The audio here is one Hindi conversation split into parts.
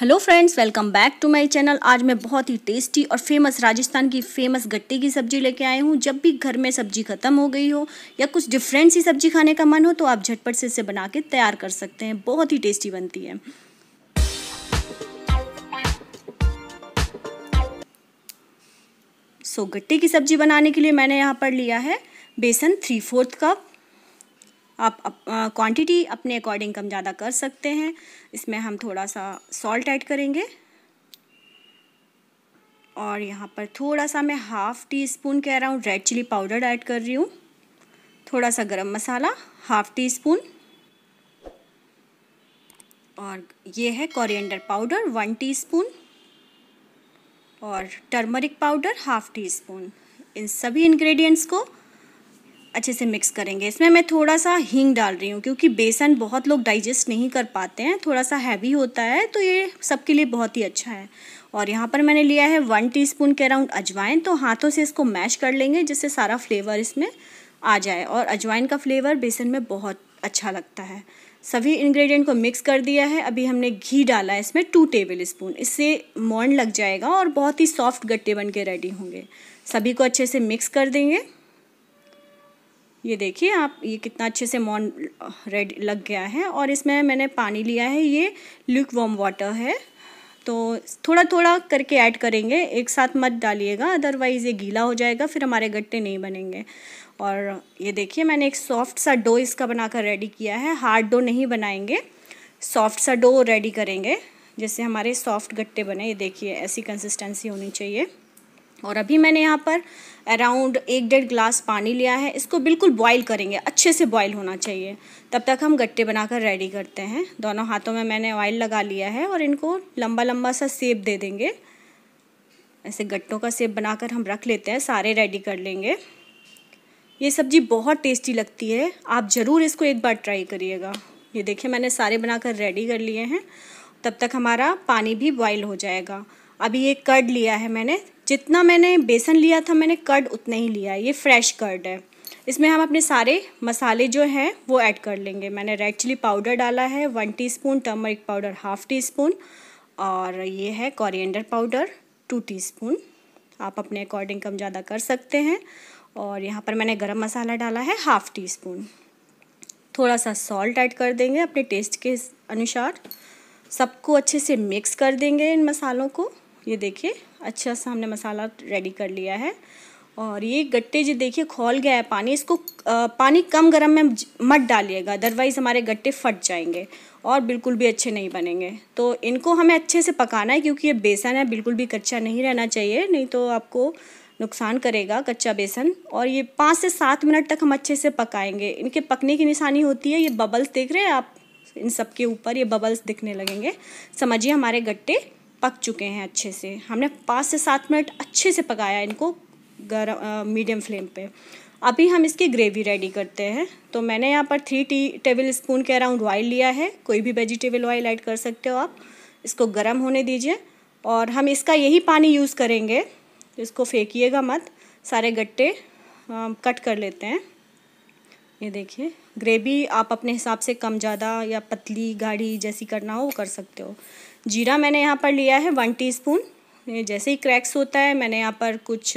Hello friends welcome back to my channel आज मैं बहुत ही टेस्टी और फेमस राजस्थान की फेमस गट्टे की सब्जी लेके आई हूँ जब भी घर में सब्जी ख़त्म हो गई हो या कुछ डिफरेंट सी सब्जी खाने का मन हो तो आप झटपट से इसे बना के तैयार कर सकते हैं बहुत ही टेस्टी बनती है सो गट्टे की सब्जी बनाने के लिए मैंने यहाँ पर लिया है बेसन थ्री फोर्थ कप आप क्वांटिटी अपने अकॉर्डिंग कम ज़्यादा कर सकते हैं इसमें हम थोड़ा सा सॉल्ट ऐड करेंगे और यहाँ पर थोड़ा सा मैं हाफ़ टी स्पून कह रहा हूँ रेड चिली पाउडर ऐड कर रही हूँ थोड़ा सा गरम मसाला हाफ़ टी स्पून और ये है कोरिएंडर पाउडर वन टीस्पून और turmeric powder half teaspoon इन सभी इंग्रेडिएंट्स को अच्छे से मिक्स करेंगे इसमें मैं थोड़ा सा हींग डाल रही हूँ क्योंकि बेसन बहुत लोग डाइजेस्ट नहीं कर पाते हैं थोड़ा सा हैवी होता है तो ये सबके लिए बहुत ही अच्छा है और यहाँ पर मैंने लिया है वन टीस्पून के अराउंड अजवाइन तो हाथों से इसको मैश कर लेंगे जिससे सारा फ्लेवर इसमें आ जाए और अजवाइन का फ्लेवर बेसन में बहुत अच्छा लगता है सभी इंग्रेडिएंट को मिक्स कर दिया है अभी हमने घी डाला है इसमें टू टेबल स्पून इससे मोन लग जाएगा और बहुत ही सॉफ्ट गट्टे बन के रेडी होंगे सभी को अच्छे से मिक्स कर देंगे ये देखिए आप ये कितना अच्छे से मॉन रेड लग गया है और इसमें मैंने पानी लिया है ये ल्यूक वॉम वाटर है तो थोड़ा थोड़ा करके ऐड करेंगे एक साथ मत डालिएगा अदरवाइज़ ये गीला हो जाएगा फिर हमारे गट्टे नहीं बनेंगे और ये देखिए मैंने एक सॉफ्ट सा डो इसका बनाकर रेडी किया है हार्ड डो नहीं बनाएंगे सॉफ्ट सा डो रेडी करेंगे जिससे हमारे सॉफ्ट गट्टे बने ये देखिए ऐसी कंसिस्टेंसी होनी चाहिए और अभी मैंने यहाँ पर अराउंड एक डेढ़ ग्लास पानी लिया है इसको बिल्कुल बॉईल करेंगे अच्छे से बॉईल होना चाहिए तब तक हम गट्टे बनाकर रेडी करते हैं दोनों हाथों में मैंने ऑयल लगा लिया है और इनको लंबा लंबा सा सेब दे देंगे ऐसे गट्टों का सेब बनाकर हम रख लेते हैं सारे रेडी कर लेंगे ये सब्ज़ी बहुत टेस्टी लगती है आप ज़रूर इसको एक बार ट्राई करिएगा ये देखिए मैंने सारे बनाकर रेडी कर लिए हैं तब तक हमारा पानी भी बॉयल हो जाएगा अभी ये कर्ड लिया है मैंने जितना मैंने बेसन लिया था मैंने कर्ड उतना ही लिया है ये फ्रेश कर्ड है इसमें हम अपने सारे मसाले जो हैं वो ऐड कर लेंगे मैंने रेड चिली पाउडर डाला है one teaspoon turmeric powder half teaspoon और ये है कॉरियडर पाउडर टू टीस्पून आप अपने अकॉर्डिंग कम ज़्यादा कर सकते हैं और यहाँ पर मैंने गरम मसाला डाला है हाफ़ टी स्पून थोड़ा सा सॉल्ट ऐड कर देंगे अपने टेस्ट के अनुसार सबको अच्छे से मिक्स कर देंगे इन मसालों को ये देखिए अच्छा सा हमने मसाला रेडी कर लिया है और ये गट्टे जो देखिए खोल गया है पानी इसको आ, पानी कम गर्म में मत डालिएगा अदरवाइज़ हमारे गट्टे फट जाएंगे और बिल्कुल भी अच्छे नहीं बनेंगे तो इनको हमें अच्छे से पकाना है क्योंकि ये बेसन है बिल्कुल भी कच्चा नहीं रहना चाहिए नहीं तो आपको नुकसान करेगा कच्चा बेसन और ये पाँच से सात मिनट तक हम अच्छे से पकाएंगे इनके पकने की निशानी होती है ये बबल्स देख रहे हैं आप इन सब के ऊपर ये बबल्स दिखने लगेंगे समझिए हमारे गट्टे पक चुके हैं अच्छे से हमने पाँच से सात मिनट अच्छे से पकाया इनको गर्म मीडियम फ्लेम पे अभी हम इसकी ग्रेवी रेडी करते हैं तो मैंने यहाँ पर थ्री टी टेबल स्पून के अराउंड ऑयल लिया है कोई भी वेजिटेबल ऑयल ऐड कर सकते हो आप इसको गर्म होने दीजिए और हम इसका यही पानी यूज़ करेंगे इसको फेंकीेगा मत सारे गट्टे कट कर लेते हैं ये देखिए ग्रेवी आप अपने हिसाब से कम ज़्यादा या पतली गाढ़ी जैसी करना हो वो कर सकते हो जीरा मैंने यहाँ पर लिया है वन टीस्पून जैसे ही क्रैक्स होता है मैंने यहाँ पर कुछ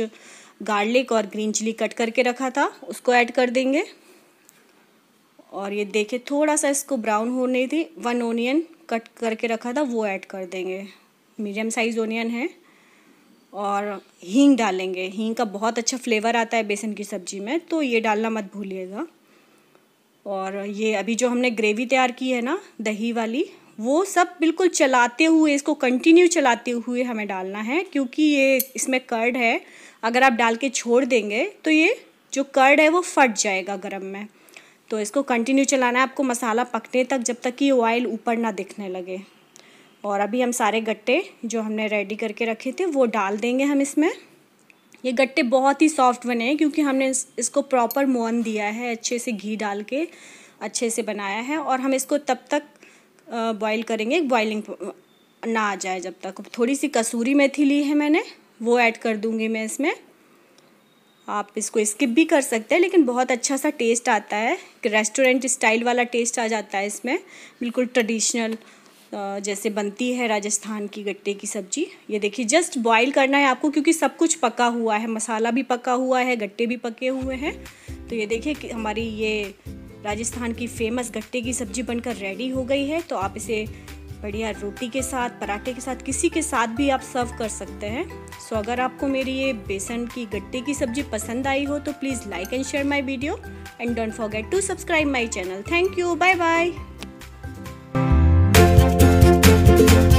गार्लिक और ग्रीन चिली कट करके रखा था उसको ऐड कर देंगे और ये देखिए थोड़ा सा इसको ब्राउन होने थी वन ओनियन कट करके रखा था वो ऐड कर देंगे मीडियम साइज़ ओनियन है और हींग डालेंगे हींग का बहुत अच्छा फ्लेवर आता है बेसन की सब्ज़ी में तो ये डालना मत भूलिएगा और ये अभी जो हमने ग्रेवी तैयार की है ना दही वाली वो सब बिल्कुल चलाते हुए इसको कंटिन्यू चलाते हुए हमें डालना है क्योंकि ये इसमें कर्ड है अगर आप डाल के छोड़ देंगे तो ये जो कर्ड है वो फट जाएगा गर्म में तो इसको कंटिन्यू चलाना है आपको मसाला पकने तक जब तक कि ऑयल ऊपर ना दिखने लगे और अभी हम सारे गट्टे जो हमने रेडी करके रखे थे वो डाल देंगे हम इसमें ये गट्टे बहुत ही सॉफ्ट बने हैं क्योंकि हमने इस, इसको प्रॉपर मोहन दिया है अच्छे से घी डाल के अच्छे से बनाया है और हम इसको तब तक बॉईल करेंगे बॉइलिंग ना आ जाए जब तक थोड़ी सी कसूरी मेथी ली है मैंने वो ऐड कर दूँगी मैं इसमें आप इसको स्किप भी कर सकते हैं लेकिन बहुत अच्छा सा टेस्ट आता है रेस्टोरेंट स्टाइल वाला टेस्ट आ जाता है इसमें बिल्कुल ट्रेडिशनल जैसे बनती है राजस्थान की गट्टे की सब्जी ये देखिए जस्ट बॉईल करना है आपको क्योंकि सब कुछ पका हुआ है मसाला भी पका हुआ है गट्टे भी पके हुए हैं तो ये देखिए कि हमारी ये राजस्थान की फेमस गट्टे की सब्जी बनकर रेडी हो गई है तो आप इसे बढ़िया रोटी के साथ पराठे के साथ किसी के साथ भी आप सर्व कर सकते हैं सो अगर आपको मेरी ये बेसन की गट्टे की सब्जी पसंद आई हो तो please like and share my video and don't forget to subscribe my channel thank you bye bye Thank you.